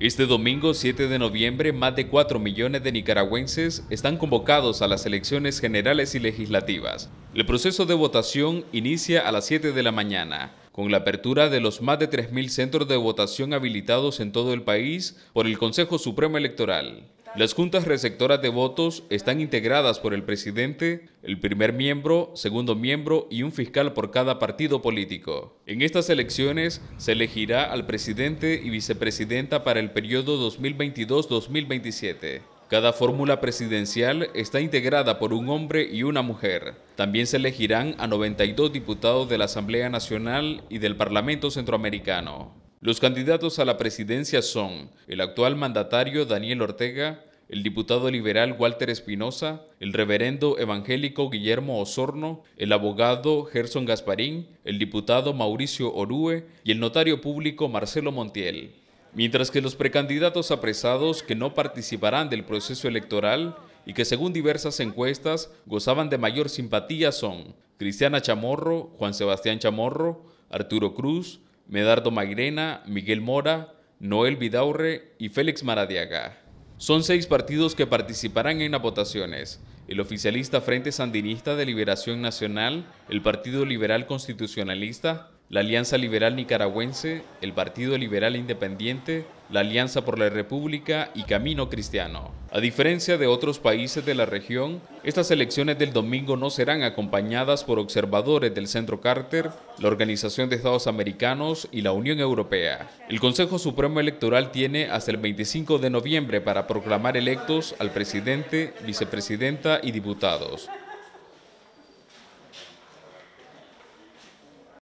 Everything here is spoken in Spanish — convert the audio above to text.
Este domingo 7 de noviembre, más de 4 millones de nicaragüenses están convocados a las elecciones generales y legislativas. El proceso de votación inicia a las 7 de la mañana, con la apertura de los más de 3.000 centros de votación habilitados en todo el país por el Consejo Supremo Electoral. Las juntas receptoras de votos están integradas por el presidente, el primer miembro, segundo miembro y un fiscal por cada partido político. En estas elecciones se elegirá al presidente y vicepresidenta para el periodo 2022-2027. Cada fórmula presidencial está integrada por un hombre y una mujer. También se elegirán a 92 diputados de la Asamblea Nacional y del Parlamento Centroamericano. Los candidatos a la presidencia son el actual mandatario Daniel Ortega, el diputado liberal Walter Espinosa, el reverendo evangélico Guillermo Osorno, el abogado Gerson Gasparín, el diputado Mauricio Orue y el notario público Marcelo Montiel. Mientras que los precandidatos apresados que no participarán del proceso electoral y que según diversas encuestas gozaban de mayor simpatía son Cristiana Chamorro, Juan Sebastián Chamorro, Arturo Cruz, Medardo Magrena, Miguel Mora, Noel Vidaurre y Félix Maradiaga. Son seis partidos que participarán en las votaciones. El oficialista Frente Sandinista de Liberación Nacional, el Partido Liberal Constitucionalista, la Alianza Liberal Nicaragüense, el Partido Liberal Independiente, la Alianza por la República y Camino Cristiano. A diferencia de otros países de la región, estas elecciones del domingo no serán acompañadas por observadores del Centro Carter, la Organización de Estados Americanos y la Unión Europea. El Consejo Supremo Electoral tiene hasta el 25 de noviembre para proclamar electos al presidente, vicepresidenta y diputados.